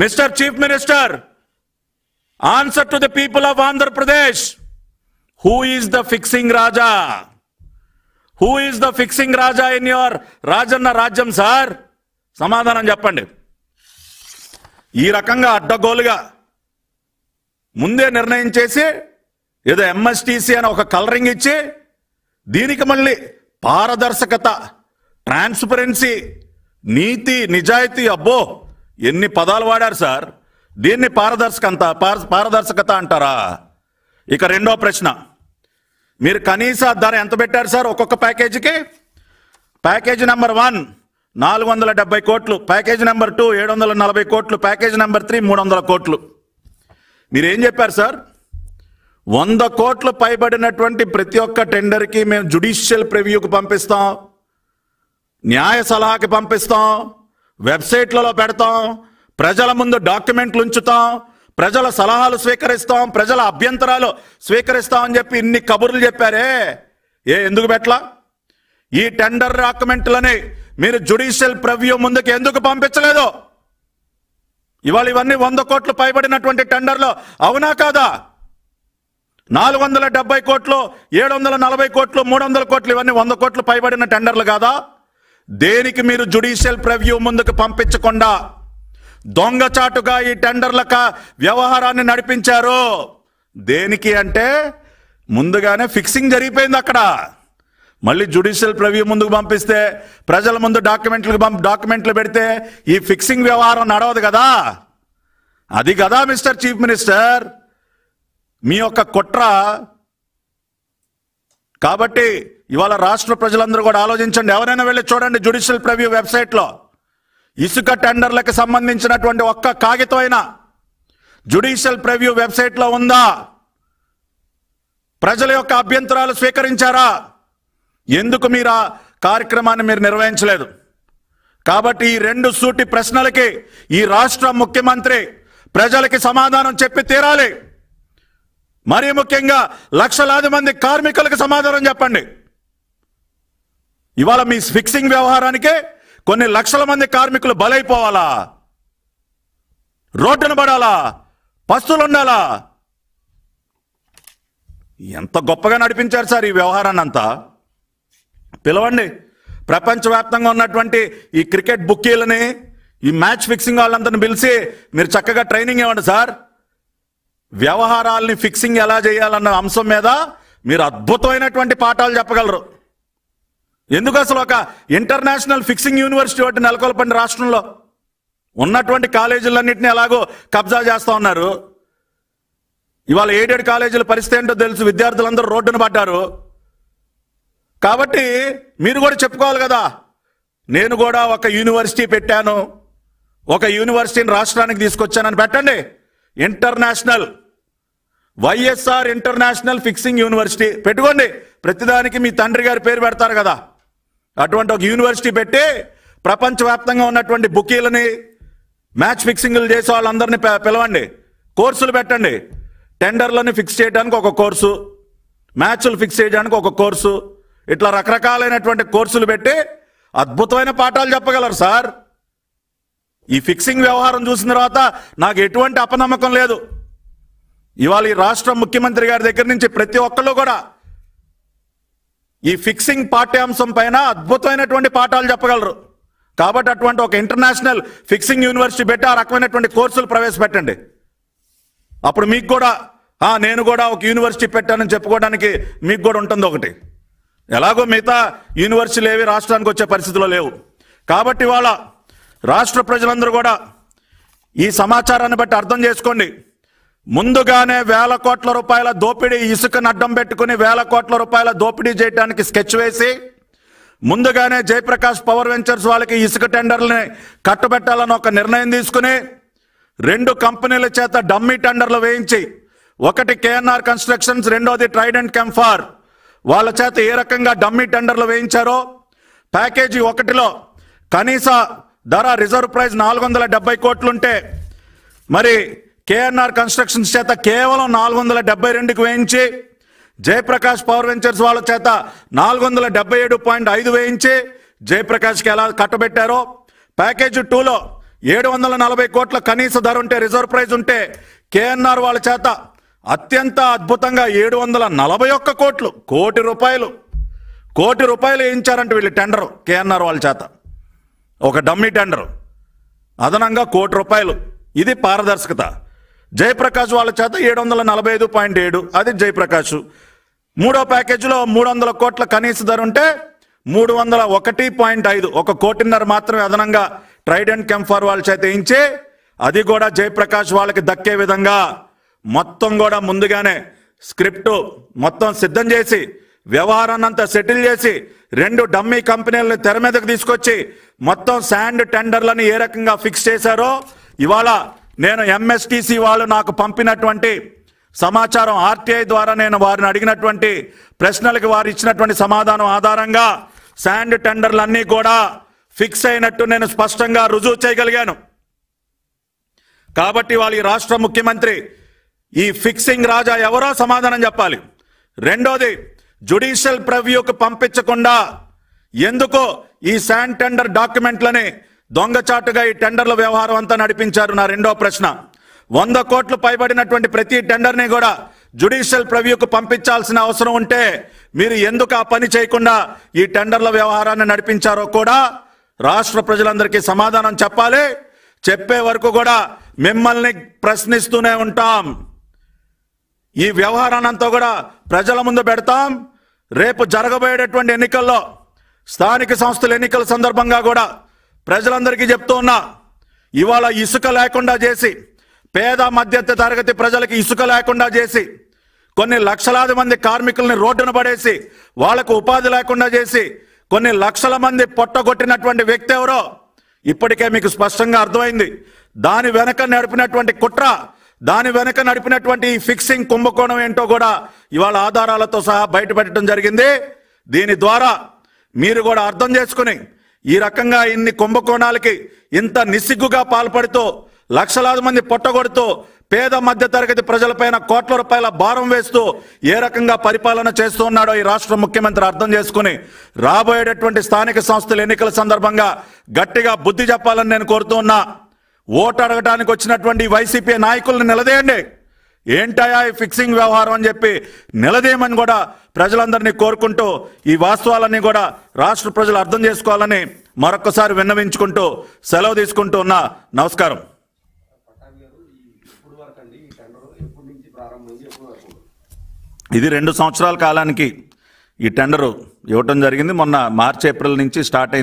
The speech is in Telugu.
mister chief minister answer to the people of Andhra Pradesh who is the fixing raja who is the fixing raja in your Rajanna Rajyam sir సమాధానం చెప్పండి ఈ రకంగా అడ్డగోలుగా ముందే నిర్ణయం చేసి ఏదో ఎంఎస్టీసీ అని ఒక కలరింగ్ ఇచ్చి దీనికి మళ్ళీ పారదర్శకత ట్రాన్స్పరెన్సీ నీతి నిజాయితీ అబ్బో ఎన్ని పదాలు వాడారు సార్ దీన్ని పారదర్శకంత పారదర్శకత అంటారా ఇక రెండో ప్రశ్న మీరు కనీస ధర ఎంత పెట్టారు సార్ ఒక్కొక్క ప్యాకేజీకి ప్యాకేజీ నెంబర్ వన్ నాలుగు వందల డెబ్బై కోట్లు ప్యాకేజీ నెంబర్ టూ ఏడు వందల నలభై కోట్లు ప్యాకేజీ నెంబర్ త్రీ మూడు వందల కోట్లు మీరేం చెప్పారు సార్ వంద కోట్లు పైబడినటువంటి ప్రతి ఒక్క టెండర్కి మేము జుడిషియల్ ప్రివ్యూకి పంపిస్తాం న్యాయ సలహాకి పంపిస్తాం వెబ్సైట్లలో పెడతాం ప్రజల ముందు డాక్యుమెంట్లు ఉంచుతాం ప్రజల సలహాలు స్వీకరిస్తాం ప్రజల అభ్యంతరాలు స్వీకరిస్తాం అని చెప్పి ఇన్ని కబుర్లు చెప్పారే ఏ ఎందుకు పెట్టలా ఈ టెండర్ డాక్యుమెంట్లని మీరు జుడిషియల్ ప్రవ్యూ ముందుకు ఎందుకు పంపించలేదు ఇవాళ ఇవన్నీ వంద కోట్లు పైబడినటువంటి టెండర్లో అవునా కాదా నాలుగు వందల డెబ్బై కోట్లు ఏడు వందల నలభై కోట్లు మూడు వందల కోట్లు ఇవన్నీ వంద కోట్లు పైబడిన టెండర్లు కాదా దేనికి మీరు జుడిషియల్ ప్రివ్యూ ముందుకు పంపించకుండా దొంగచాటుగా ఈ టెండర్లక వ్యవహారాన్ని నడిపించారు దేనికి అంటే ముందుగానే ఫిక్సింగ్ జరిగిపోయింది అక్కడ మళ్ళీ జుడిషియల్ ప్రివ్యూ ముందుకు పంపిస్తే ప్రజల ముందు డాక్యుమెంట్లు డాక్యుమెంట్లు పెడితే ఈ ఫిక్సింగ్ వ్యవహారం నడవదు కదా అది కదా మిస్టర్ చీఫ్ మినిస్టర్ మీ యొక్క కుట్ర కాబట్టి ఇవాళ రాష్ట్ర ప్రజలందరూ కూడా ఆలోచించండి ఎవరైనా వెళ్ళి చూడండి జ్యుడిషియల్ ప్రివ్యూ వెబ్సైట్లో ఇసుక టెండర్లకు సంబంధించినటువంటి ఒక్క కాగితం అయినా జ్యుడిషియల్ ప్రివ్యూ వెబ్సైట్లో ఉందా ప్రజల యొక్క అభ్యంతరాలు స్వీకరించారా ఎందుకు మీరు ఆ కార్యక్రమాన్ని మీరు నిర్వహించలేదు కాబట్టి ఈ రెండు సూటి ప్రశ్నలకి ఈ రాష్ట్ర ముఖ్యమంత్రి ప్రజలకి సమాధానం చెప్పి తీరాలి మరీ ముఖ్యంగా లక్షలాది మంది కార్మికులకు సమాధానం చెప్పండి ఇవాళ మీ ఫిక్సింగ్ వ్యవహారానికే కొన్ని లక్షల మంది కార్మికులు బలైపోవాలా రోడ్డున పడాలా పస్తులు ఉండాలా ఎంత గొప్పగా నడిపించారు సార్ ఈ వ్యవహారాన్ని అంతా పిలవండి ప్రపంచవ్యాప్తంగా ఉన్నటువంటి ఈ క్రికెట్ బుక్కీలని ఈ మ్యాచ్ ఫిక్సింగ్ వాళ్ళందరిని పిలిచి మీరు చక్కగా ట్రైనింగ్ ఇవ్వండి సార్ వ్యవహారాల్ని ఫిక్సింగ్ ఎలా చేయాలన్న అంశం మీద మీరు అద్భుతమైనటువంటి పాఠాలు చెప్పగలరు ఎందుకు అసలు ఒక ఇంటర్నేషనల్ ఫిక్సింగ్ యూనివర్సిటీ ఒకటి నెలకొల్పండి రాష్ట్రంలో ఉన్నటువంటి కాలేజీలన్నింటినీ ఎలాగో కబ్జా చేస్తూ ఉన్నారు ఇవాళ ఎయిడెడ్ కాలేజీల పరిస్థితి ఏంటో తెలుసు విద్యార్థులందరూ రోడ్డును పడ్డారు కాబట్టి మీరు కూడా చెప్పుకోవాలి కదా నేను కూడా ఒక యూనివర్సిటీ పెట్టాను ఒక యూనివర్సిటీని రాష్ట్రానికి తీసుకొచ్చానని పెట్టండి international YSR international fixing university పెట్టుకోండి ప్రతిదానికి మీ తండ్రి గారి పేరు పెడతారు కదా అటువంటి ఒక యూనివర్సిటీ పెట్టి ప్రపంచవ్యాప్తంగా ఉన్నటువంటి బుకీలని మ్యాచ్ ఫిక్సింగ్లు చేసే వాళ్ళందరినీ పిలవండి కోర్సులు పెట్టండి టెండర్లని ఫిక్స్ చేయడానికి ఒక కోర్సు మ్యాచ్లు ఫిక్స్ చేయడానికి ఒక కోర్సు ఇట్లా రకరకాలైనటువంటి కోర్సులు పెట్టి అద్భుతమైన పాఠాలు చెప్పగలరు సార్ ఈ ఫిక్సింగ్ వ్యవహారం చూసిన తర్వాత నాకు ఎటువంటి అపనమ్మకం లేదు ఇవాళ ఈ రాష్ట్ర ముఖ్యమంత్రి గారి దగ్గర నుంచి ప్రతి ఒక్కళ్ళు కూడా ఈ ఫిక్సింగ్ పాఠ్యాంశం పైన అద్భుతమైనటువంటి పాఠాలు చెప్పగలరు కాబట్టి అటువంటి ఒక ఇంటర్నేషనల్ ఫిక్సింగ్ యూనివర్సిటీ పెట్టి ఆ రకమైనటువంటి కోర్సులు ప్రవేశపెట్టండి అప్పుడు మీకు కూడా నేను కూడా ఒక యూనివర్సిటీ పెట్టానని చెప్పుకోవడానికి మీకు కూడా ఉంటుంది ఒకటి ఎలాగో మిగతా యూనివర్సిటీలు ఏవి రాష్ట్రానికి వచ్చే పరిస్థితిలో లేవు కాబట్టి ఇవాళ రాష్ట్ర ప్రజలందరూ కూడా ఈ సమాచారాన్ని బట్టి అర్థం చేసుకోండి ముందుగానే వేల కోట్ల రూపాయల దోపిడీ ఇసుకను అడ్డం పెట్టుకుని వేల కోట్ల రూపాయల దోపిడీ చేయడానికి స్కెచ్ వేసి ముందుగానే జయప్రకాష్ పవర్ వెంచర్స్ వాళ్ళకి ఇసుక టెండర్లని కట్టుబెట్టాలని ఒక నిర్ణయం తీసుకుని రెండు కంపెనీల చేత డమ్మీ టెండర్లు వేయించి ఒకటి కేఎన్ఆర్ కన్స్ట్రక్షన్స్ రెండోది ట్రైడెంట్ కెంఫార్ వాళ్ళ చేత ఏ రకంగా డమ్మీ టెండర్లు వేయించారో ప్యాకేజీ ఒకటిలో కనీస ధర రిజర్వ్ ప్రైజ్ నాలుగు వందల డెబ్బై కోట్లుంటే మరి కేఎన్ఆర్ కన్స్ట్రక్షన్స్ చేత కేవలం నాలుగు వందల డెబ్బై రెండుకు వేయించి జయప్రకాష్ పవర్ వెంచర్స్ వాళ్ళ చేత నాలుగు వందల డెబ్బై ఏడు పాయింట్ ఐదు వేయించి జయప్రకాష్కి ఎలా కట్టబెట్టారో ప్యాకేజ్ టూలో ఏడు వందల నలభై కోట్ల కనీస ధర ఉంటే రిజర్వ్ ప్రైజ్ ఉంటే కేఎన్ఆర్ వాళ్ళ చేత అత్యంత అద్భుతంగా ఏడు వందల నలభై ఒక్క కోట్లు కోటి రూపాయలు కోటి రూపాయలు వేయించారంటే వీళ్ళు టెండరు కేఎన్ఆర్ వాళ్ళ చేత ఒక డమ్మీ టెండరు అదనంగా కోటి రూపాయలు ఇది పారదర్శకత జయప్రకాష్ వాళ్ళ చేత ఏడు వందల నలభై ఐదు పాయింట్ ఏడు అది జయప్రకాష్ మూడో ప్యాకేజీలో మూడు వందల కోట్ల కనీస ధర ఉంటే మూడు వందల ఒకటి పాయింట్ ఐదు ఒక కోటిన్నర మాత్రమే అదనంగా ట్రైడెంట్ కెంఫర్ వాళ్ళ చేత ఇచ్చి అది కూడా జయప్రకాష్ వాళ్ళకి దక్కే విధంగా మొత్తం కూడా ముందుగానే స్క్రిప్ట్ మొత్తం సిద్ధం చేసి వ్యవహారాన్నంతా సెటిల్ చేసి రెండు డమ్మీ కంపెనీలను తెర మీదకు తీసుకొచ్చి మొత్తం శాండ్ టెండర్లను ఏ రకంగా ఫిక్స్ చేశారో ఇవాళ నేను ఎంఎస్టీసీ వాళ్ళు నాకు పంపినటువంటి సమాచారం ఆర్టీఐ ద్వారా నేను వారిని అడిగినటువంటి ప్రశ్నలకు వారు ఇచ్చినటువంటి సమాధానం ఆధారంగా శాండ్ టెండర్లన్నీ కూడా ఫిక్స్ అయినట్టు నేను స్పష్టంగా రుజువు చేయగలిగాను కాబట్టి వాళ్ళ రాష్ట్ర ముఖ్యమంత్రి ఈ ఫిక్సింగ్ రాజా ఎవరో సమాధానం చెప్పాలి రెండోది జుడిషియల్ ప్రవ్యూకు పంపించకుండా ఎందుకో ఈ శాండ్ టెండర్ డాక్యుమెంట్లని దొంగచాటుగా ఈ టెండర్ల వ్యవహారం అంతా నడిపించారు నా రెండో ప్రశ్న వంద కోట్లు పైబడినటువంటి ప్రతి టెండర్ని కూడా జుడిషియల్ ప్రవ్యూకు పంపించాల్సిన అవసరం ఉంటే మీరు ఎందుకు ఆ పని చేయకుండా ఈ టెండర్ల వ్యవహారాన్ని నడిపించారో కూడా రాష్ట్ర ప్రజలందరికీ సమాధానం చెప్పాలి చెప్పే వరకు కూడా మిమ్మల్ని ప్రశ్నిస్తూనే ఉంటాం ఈ వ్యవహారాన్నంతా కూడా ప్రజల ముందు పెడతాం రేపు జరగబోయేటటువంటి ఎన్నికల్లో స్థానిక సంస్థల ఎన్నికల సందర్భంగా కూడా ప్రజలందరికీ చెప్తూ ఉన్నా ఇవాళ ఇసుక లేకుండా చేసి పేద మధ్యత తరగతి ప్రజలకి ఇసుక లేకుండా చేసి కొన్ని లక్షలాది మంది కార్మికుల్ని రోడ్డున పడేసి వాళ్లకు ఉపాధి లేకుండా చేసి కొన్ని లక్షల మంది పొట్టగొట్టినటువంటి వ్యక్తి ఎవరో ఇప్పటికే మీకు స్పష్టంగా అర్థమైంది దాని వెనక నడిపినటువంటి కుట్ర దాని వెనక నడిపినటువంటి ఈ ఫిక్సింగ్ కుంభకోణం ఏంటో కూడా ఇవాళ ఆధారాలతో సహా బయటపెట్టడం జరిగింది దీని ద్వారా మీరు కూడా అర్థం చేసుకుని ఈ రకంగా ఇన్ని కుంభకోణాలకి ఇంత నిస్సిగ్గుగా పాల్పడుతూ లక్షలాది మంది పొట్టగొడుతూ పేద మధ్యతరగతి ప్రజలపైన కోట్ల రూపాయల భారం వేస్తూ ఏ రకంగా పరిపాలన చేస్తున్నాడో ఈ రాష్ట్ర ముఖ్యమంత్రి అర్థం చేసుకుని రాబోయేటటువంటి స్థానిక సంస్థల ఎన్నికల సందర్భంగా గట్టిగా బుద్ధి చెప్పాలని నేను కోరుతూ ఉన్నా ఓటు అడగడానికి వచ్చినటువంటి వైసీపీ నాయకుల్ని నిలదేయండి ఏంటయా ఈ ఫిక్సింగ్ వ్యవహారం అని చెప్పి నిలదీయమని కూడా ప్రజలందరినీ కోరుకుంటూ ఈ వాస్తవాలన్నీ కూడా రాష్ట్ర ప్రజలు అర్థం చేసుకోవాలని మరొకసారి విన్నవించుకుంటూ సెలవు తీసుకుంటూ ఉన్నా నమస్కారం ఇది రెండు సంవత్సరాల కాలానికి ఈ టెండరు ఇవ్వటం జరిగింది మొన్న మార్చి ఏప్రిల్ నుంచి స్టార్ట్ అయింది